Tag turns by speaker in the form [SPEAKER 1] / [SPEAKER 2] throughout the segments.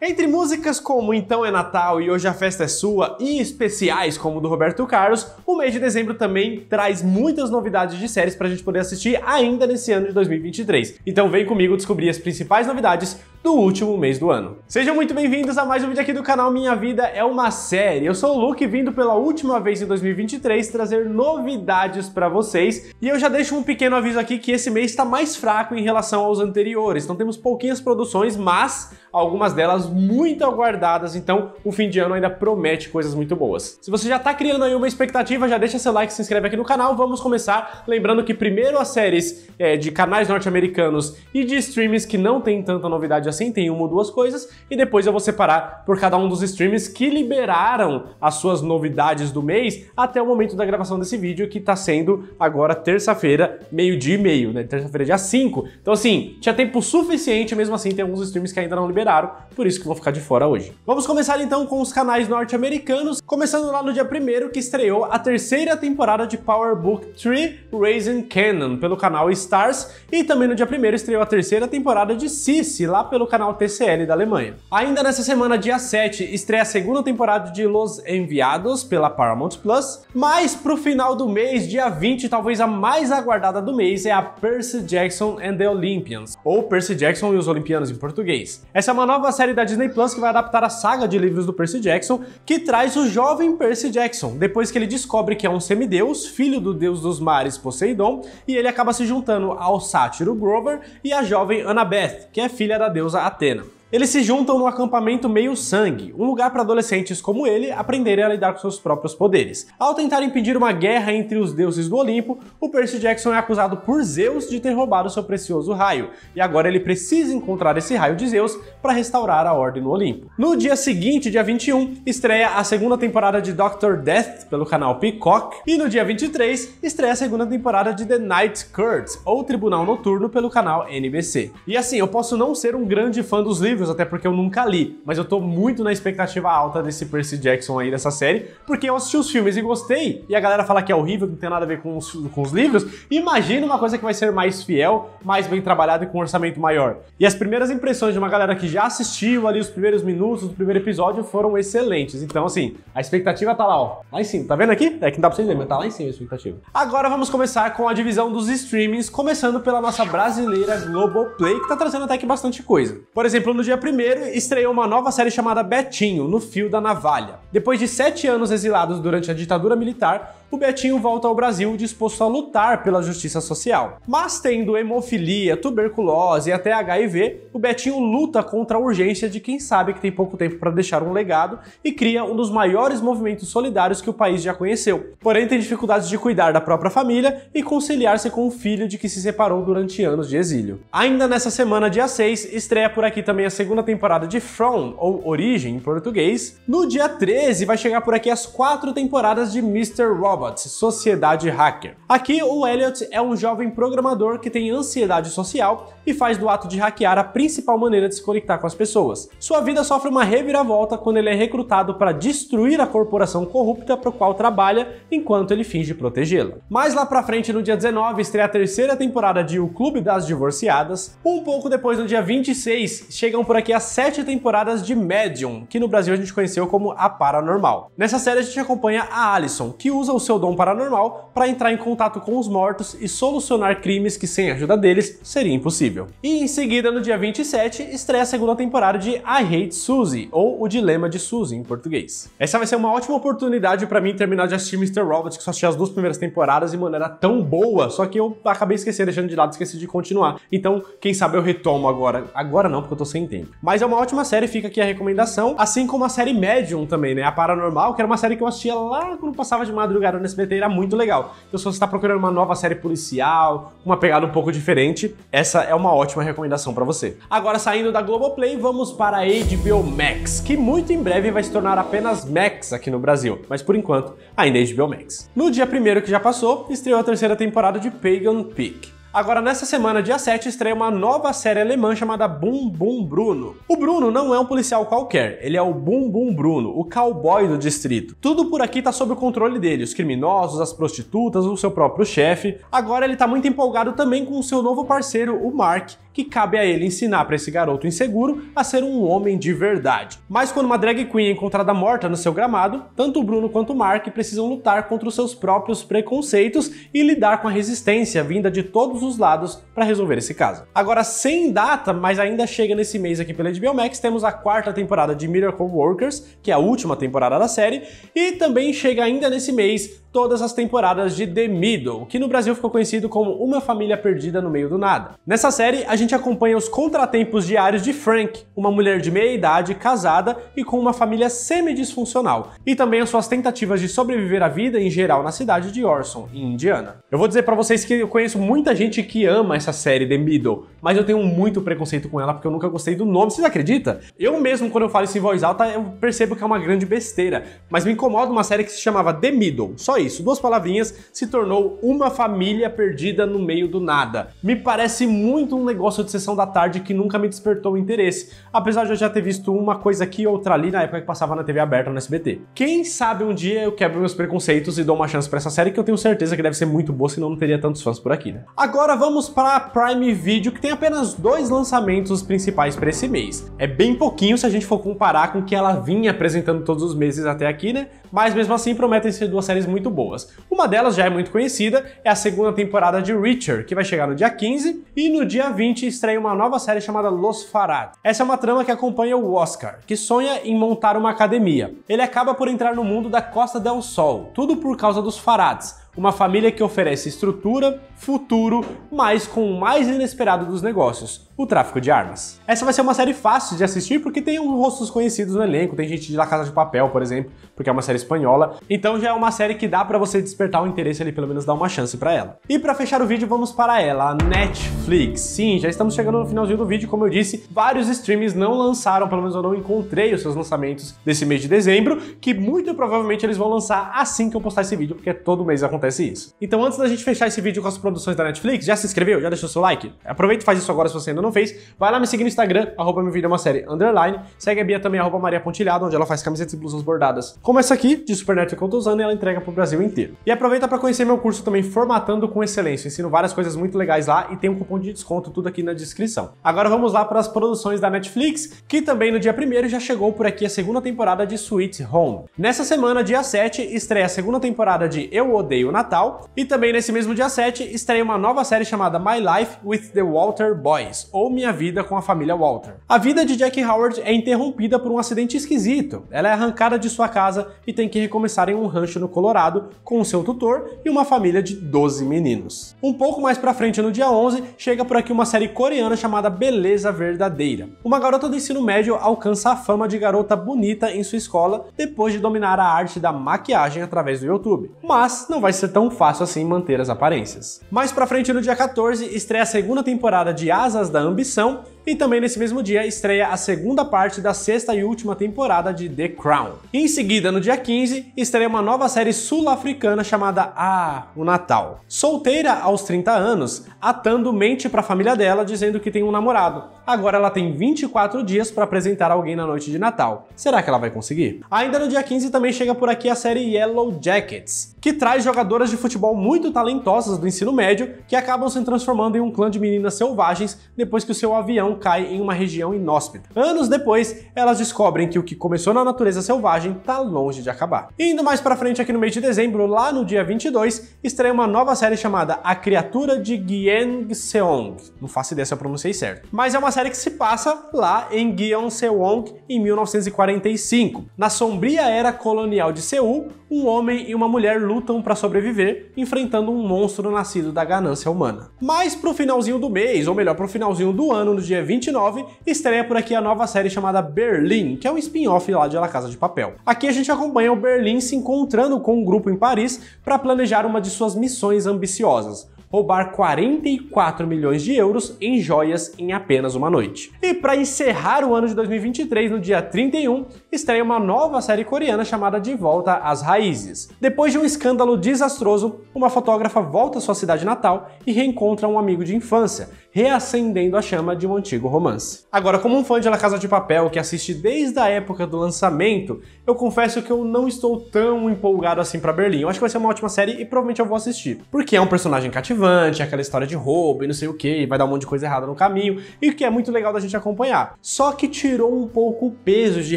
[SPEAKER 1] Entre músicas como Então é Natal e Hoje a Festa é Sua e especiais como o do Roberto Carlos, o mês de dezembro também traz muitas novidades de séries para a gente poder assistir ainda nesse ano de 2023. Então vem comigo descobrir as principais novidades do último mês do ano. Sejam muito bem-vindos a mais um vídeo aqui do canal Minha Vida é uma Série. Eu sou o Luke, vindo pela última vez em 2023 trazer novidades para vocês. E eu já deixo um pequeno aviso aqui que esse mês está mais fraco em relação aos anteriores. Então temos pouquinhas produções, mas algumas delas muito aguardadas. Então o fim de ano ainda promete coisas muito boas. Se você já está criando aí uma expectativa, já deixa seu like, se inscreve aqui no canal. Vamos começar lembrando que primeiro as séries é, de canais norte-americanos e de streams que não tem tanta novidade assim assim, tem uma ou duas coisas, e depois eu vou separar por cada um dos streams que liberaram as suas novidades do mês até o momento da gravação desse vídeo, que está sendo agora terça-feira, meio-dia e meio, né? Terça-feira, dia 5. Então, assim, tinha tempo suficiente, mesmo assim, tem alguns streams que ainda não liberaram, por isso que vão ficar de fora hoje. Vamos começar então com os canais norte-americanos, começando lá no dia 1 que estreou a terceira temporada de Power Book 3 Raising Cannon pelo canal Stars, e também no dia 1 estreou a terceira temporada de Cici lá pelo pelo canal TCL da Alemanha. Ainda nessa semana, dia 7, estreia a segunda temporada de Los Enviados pela Paramount Plus, mas pro final do mês, dia 20, talvez a mais aguardada do mês é a Percy Jackson and the Olympians, ou Percy Jackson e os Olimpianos em português. Essa é uma nova série da Disney Plus que vai adaptar a saga de livros do Percy Jackson, que traz o jovem Percy Jackson, depois que ele descobre que é um semideus, filho do deus dos mares Poseidon, e ele acaba se juntando ao sátiro Grover e à jovem Annabeth, que é filha da deusa usar Atena. Eles se juntam no acampamento Meio Sangue, um lugar para adolescentes como ele aprenderem a lidar com seus próprios poderes. Ao tentar impedir uma guerra entre os deuses do Olimpo, o Percy Jackson é acusado por Zeus de ter roubado seu precioso raio, e agora ele precisa encontrar esse raio de Zeus para restaurar a ordem no Olimpo. No dia seguinte, dia 21, estreia a segunda temporada de Doctor Death pelo canal Peacock, e no dia 23, estreia a segunda temporada de The Night Court, ou Tribunal Noturno pelo canal NBC. E assim, eu posso não ser um grande fã dos livros até porque eu nunca li, mas eu tô muito na expectativa alta desse Percy Jackson aí, dessa série, porque eu assisti os filmes e gostei, e a galera fala que é horrível, que não tem nada a ver com os, com os livros, imagina uma coisa que vai ser mais fiel, mais bem trabalhada e com um orçamento maior. E as primeiras impressões de uma galera que já assistiu ali os primeiros minutos do primeiro episódio foram excelentes, então assim, a expectativa tá lá, ó, lá em cima, tá vendo aqui? É que não dá pra vocês verem, mas tá lá em cima a expectativa. Agora vamos começar com a divisão dos streamings, começando pela nossa brasileira Globoplay, que tá trazendo até aqui bastante coisa. Por exemplo, no dia 1 estreou uma nova série chamada Betinho, no fio da navalha. Depois de sete anos exilados durante a ditadura militar, o Betinho volta ao Brasil disposto a lutar pela justiça social. Mas tendo hemofilia, tuberculose e até HIV, o Betinho luta contra a urgência de quem sabe que tem pouco tempo para deixar um legado e cria um dos maiores movimentos solidários que o país já conheceu. Porém, tem dificuldades de cuidar da própria família e conciliar-se com o filho de que se separou durante anos de exílio. Ainda nessa semana, dia 6, estreia por aqui também a segunda temporada de From, ou Origem em português. No dia 13, vai chegar por aqui as quatro temporadas de Mr. Robot Robots, Sociedade Hacker. Aqui, o Elliot é um jovem programador que tem ansiedade social e faz do ato de hackear a principal maneira de se conectar com as pessoas. Sua vida sofre uma reviravolta quando ele é recrutado para destruir a corporação corrupta para qual trabalha enquanto ele finge protegê-la. Mais lá pra frente, no dia 19, estreia a terceira temporada de O Clube das Divorciadas. Um pouco depois, no dia 26, chegam por aqui as sete temporadas de Medium, que no Brasil a gente conheceu como A Paranormal. Nessa série a gente acompanha a Alison, que usa os seu dom paranormal para entrar em contato com os mortos e solucionar crimes que sem a ajuda deles seria impossível. E em seguida, no dia 27, estreia a segunda temporada de I Hate Suzy, ou O Dilema de Suzy em português. Essa vai ser uma ótima oportunidade para mim terminar de assistir Mr. Robot, que só assisti as duas primeiras temporadas e, mano, era tão boa, só que eu acabei esquecendo, deixando de lado, esqueci de continuar. Então, quem sabe eu retomo agora. Agora não, porque eu tô sem tempo. Mas é uma ótima série, fica aqui a recomendação, assim como a série Medium também, né? A Paranormal, que era uma série que eu assistia lá quando passava de madrugada era no SBT era muito legal. Então, se você está procurando uma nova série policial, uma pegada um pouco diferente, essa é uma ótima recomendação para você. Agora, saindo da Globoplay, vamos para a HBO Max, que muito em breve vai se tornar apenas Max aqui no Brasil, mas por enquanto ainda é HBO Max. No dia primeiro que já passou, estreou a terceira temporada de Pagan Peak. Agora, nessa semana, dia 7, estreia uma nova série alemã chamada Bum Bum Bruno. O Bruno não é um policial qualquer, ele é o Bum Bum Bruno, o cowboy do distrito. Tudo por aqui tá sob o controle dele, os criminosos, as prostitutas, o seu próprio chefe. Agora ele tá muito empolgado também com o seu novo parceiro, o Mark, que cabe a ele ensinar para esse garoto inseguro a ser um homem de verdade. Mas quando uma drag queen é encontrada morta no seu gramado, tanto o Bruno quanto o Mark precisam lutar contra os seus próprios preconceitos e lidar com a resistência vinda de todos os lados para resolver esse caso. Agora, sem data, mas ainda chega nesse mês aqui pela HBO Max, temos a quarta temporada de Miracle Workers, que é a última temporada da série, e também chega ainda nesse mês todas as temporadas de The Middle, que no Brasil ficou conhecido como Uma Família Perdida no Meio do Nada. Nessa série, a gente acompanha os contratempos diários de Frank, uma mulher de meia idade, casada e com uma família semi-disfuncional, e também as suas tentativas de sobreviver à vida em geral na cidade de Orson, em Indiana. Eu vou dizer para vocês que eu conheço muita gente que ama essa série The Middle, mas eu tenho muito preconceito com ela porque eu nunca gostei do nome. Vocês acreditam? Eu mesmo, quando eu falo isso em voz alta, eu percebo que é uma grande besteira, mas me incomoda uma série que se chamava The Middle, só isso isso, duas palavrinhas, se tornou uma família perdida no meio do nada. Me parece muito um negócio de sessão da tarde que nunca me despertou interesse, apesar de eu já ter visto uma coisa aqui e outra ali na época que passava na TV aberta no SBT. Quem sabe um dia eu quebro meus preconceitos e dou uma chance para essa série que eu tenho certeza que deve ser muito boa, senão não teria tantos fãs por aqui, né? Agora vamos para Prime Video, que tem apenas dois lançamentos principais para esse mês. É bem pouquinho se a gente for comparar com o que ela vinha apresentando todos os meses até aqui, né? Mas mesmo assim prometem ser duas séries muito muito boas. Uma delas já é muito conhecida, é a segunda temporada de Richard, que vai chegar no dia 15, e no dia 20 estreia uma nova série chamada Los Farad. Essa é uma trama que acompanha o Oscar, que sonha em montar uma academia. Ele acaba por entrar no mundo da Costa del Sol, tudo por causa dos Farads, uma família que oferece estrutura, futuro, mas com o mais inesperado dos negócios, o tráfico de armas. Essa vai ser uma série fácil de assistir porque tem um rostos conhecidos no elenco, tem gente de La Casa de Papel, por exemplo, porque é uma série espanhola. Então já é uma série que dá para você despertar o interesse ali, pelo menos dar uma chance para ela. E para fechar o vídeo, vamos para ela, a Netflix. Sim, já estamos chegando no finalzinho do vídeo, como eu disse, vários streams não lançaram, pelo menos eu não encontrei os seus lançamentos desse mês de dezembro, que muito provavelmente eles vão lançar assim que eu postar esse vídeo, porque todo mês acontece acontece isso. Então, antes da gente fechar esse vídeo com as produções da Netflix, já se inscreveu? Já deixou seu like? Aproveita e faz isso agora se você ainda não fez. Vai lá me seguir no Instagram, arroba meu vídeo é uma série underline. Segue a Bia também, arroba Maria Pontilhado, onde ela faz camisetas e blusas bordadas. Como essa aqui, de Supernatural que eu tô usando, e ela entrega pro Brasil inteiro. E aproveita para conhecer meu curso também Formatando com Excelência. Eu ensino várias coisas muito legais lá e tem um cupom de desconto tudo aqui na descrição. Agora vamos lá para as produções da Netflix, que também no dia 1 já chegou por aqui a segunda temporada de Sweet Home. Nessa semana, dia 7, estreia a segunda temporada de Eu Odeio Natal. E também nesse mesmo dia 7 estreia uma nova série chamada My Life with the Walter Boys, ou Minha Vida com a Família Walter. A vida de Jack Howard é interrompida por um acidente esquisito. Ela é arrancada de sua casa e tem que recomeçar em um rancho no Colorado com seu tutor e uma família de 12 meninos. Um pouco mais pra frente, no dia 11, chega por aqui uma série coreana chamada Beleza Verdadeira. Uma garota do ensino médio alcança a fama de garota bonita em sua escola depois de dominar a arte da maquiagem através do YouTube. Mas não vai ser tão fácil assim manter as aparências. Mais pra frente, no dia 14, estreia a segunda temporada de Asas da Ambição e também nesse mesmo dia estreia a segunda parte da sexta e última temporada de The Crown. Em seguida, no dia 15, estreia uma nova série sul-africana chamada Ah, o Natal. Solteira aos 30 anos, Atando mente para a família dela dizendo que tem um namorado. Agora ela tem 24 dias para apresentar alguém na noite de Natal. Será que ela vai conseguir? Ainda no dia 15 também chega por aqui a série Yellow Jackets, que traz jogadoras de futebol muito talentosas do ensino médio que acabam se transformando em um clã de meninas selvagens depois que o seu avião cai em uma região inóspita. Anos depois, elas descobrem que o que começou na natureza selvagem está longe de acabar. Indo mais para frente aqui no mês de dezembro, lá no dia 22, estreia uma nova série chamada A Criatura de Gyeongseong. Não faço ideia se eu pronunciei certo. Mas é uma série que se passa lá em Gyeongseong em 1945. Na sombria era colonial de Seul, um homem e uma mulher lutam para sobreviver, enfrentando um monstro nascido da ganância humana. Mas pro finalzinho do mês, ou melhor, pro finalzinho do ano, no dia 29, estreia por aqui a nova série chamada Berlim, que é um spin-off lá de La Casa de Papel. Aqui a gente acompanha o Berlim se encontrando com um grupo em Paris para planejar uma de suas missões ambiciosas roubar 44 milhões de euros em joias em apenas uma noite. E para encerrar o ano de 2023, no dia 31, estreia uma nova série coreana chamada De Volta às Raízes. Depois de um escândalo desastroso, uma fotógrafa volta à sua cidade natal e reencontra um amigo de infância, reacendendo a chama de um antigo romance. Agora, como um fã de La Casa de Papel que assiste desde a época do lançamento, eu confesso que eu não estou tão empolgado assim para Berlim. Eu acho que vai ser uma ótima série e provavelmente eu vou assistir. Porque é um personagem cativante, é aquela história de roubo e não sei o que, vai dar um monte de coisa errada no caminho, e que é muito legal da gente acompanhar. Só que tirou um pouco o peso de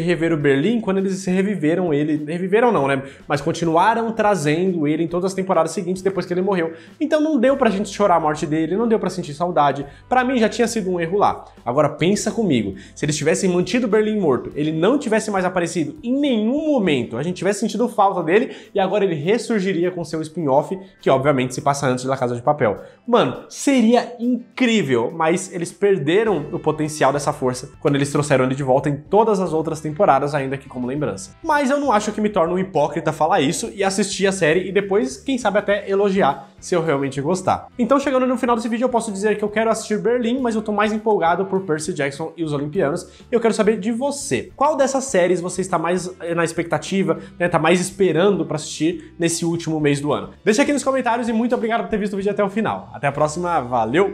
[SPEAKER 1] rever o Berlim quando eles reviveram ele. Reviveram não, né? Mas continuaram trazendo ele em todas as temporadas seguintes depois que ele morreu. Então não deu pra gente chorar a morte dele, não deu pra sentir saudade, para mim já tinha sido um erro lá. Agora pensa comigo, se eles tivessem mantido o Berlim morto, ele não tivesse mais aparecido em nenhum momento, a gente tivesse sentido falta dele e agora ele ressurgiria com seu spin-off, que obviamente se passa antes da Casa de Papel. Mano, seria incrível, mas eles perderam o potencial dessa força quando eles trouxeram ele de volta em todas as outras temporadas, ainda aqui como lembrança. Mas eu não acho que me torne um hipócrita falar isso e assistir a série e depois, quem sabe, até elogiar se eu realmente gostar. Então, chegando no final desse vídeo, eu posso dizer que eu quero assistir Berlim, mas eu tô mais empolgado por Percy Jackson e os Olimpianos. Eu quero saber de você. Qual dessas séries você está mais eh, na expectativa, né, tá mais esperando para assistir nesse último mês do ano? Deixa aqui nos comentários e muito obrigado por ter visto o vídeo até o final. Até a próxima, valeu!